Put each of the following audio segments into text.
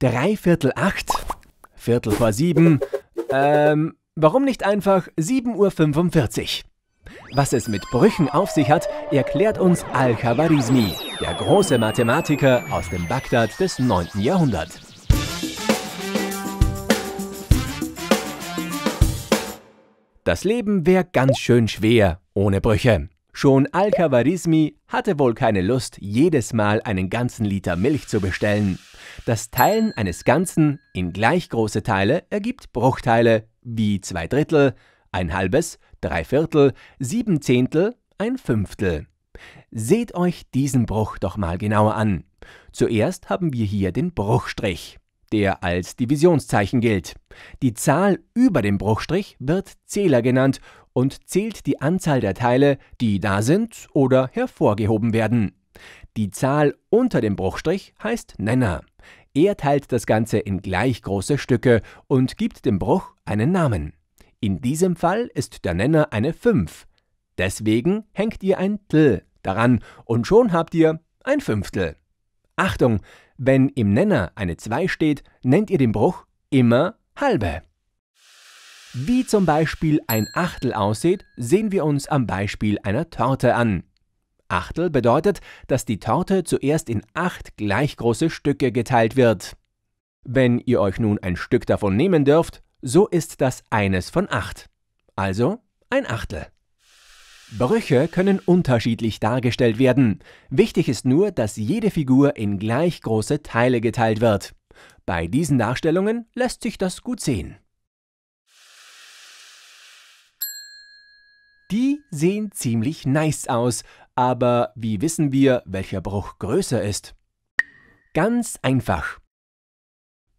Dreiviertel acht, Viertel vor sieben, ähm, warum nicht einfach 7.45 Uhr? Was es mit Brüchen auf sich hat, erklärt uns Al-Khawarizmi, der große Mathematiker aus dem Bagdad des 9. Jahrhunderts. Das Leben wäre ganz schön schwer ohne Brüche. Schon Al-Khawarizmi hatte wohl keine Lust, jedes Mal einen ganzen Liter Milch zu bestellen. Das Teilen eines Ganzen in gleich große Teile ergibt Bruchteile wie zwei Drittel, ein halbes, drei Viertel, sieben Zehntel, ein Fünftel. Seht euch diesen Bruch doch mal genauer an. Zuerst haben wir hier den Bruchstrich, der als Divisionszeichen gilt. Die Zahl über dem Bruchstrich wird Zähler genannt und zählt die Anzahl der Teile, die da sind oder hervorgehoben werden. Die Zahl unter dem Bruchstrich heißt Nenner. Er teilt das Ganze in gleich große Stücke und gibt dem Bruch einen Namen. In diesem Fall ist der Nenner eine 5. Deswegen hängt ihr ein Tl daran und schon habt ihr ein Fünftel. Achtung, wenn im Nenner eine 2 steht, nennt ihr den Bruch immer halbe. Wie zum Beispiel ein Achtel aussieht, sehen wir uns am Beispiel einer Torte an. Achtel bedeutet, dass die Torte zuerst in acht gleich große Stücke geteilt wird. Wenn ihr euch nun ein Stück davon nehmen dürft, so ist das eines von acht. Also ein Achtel. Brüche können unterschiedlich dargestellt werden. Wichtig ist nur, dass jede Figur in gleich große Teile geteilt wird. Bei diesen Darstellungen lässt sich das gut sehen. Die sehen ziemlich nice aus, aber wie wissen wir, welcher Bruch größer ist? Ganz einfach.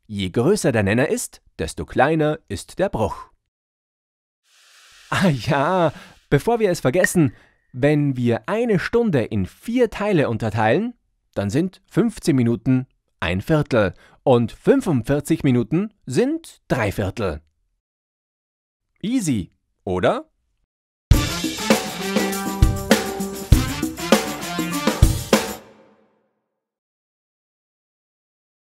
Je größer der Nenner ist, desto kleiner ist der Bruch. Ah ja, bevor wir es vergessen, wenn wir eine Stunde in vier Teile unterteilen, dann sind 15 Minuten ein Viertel und 45 Minuten sind drei Viertel. Easy, oder?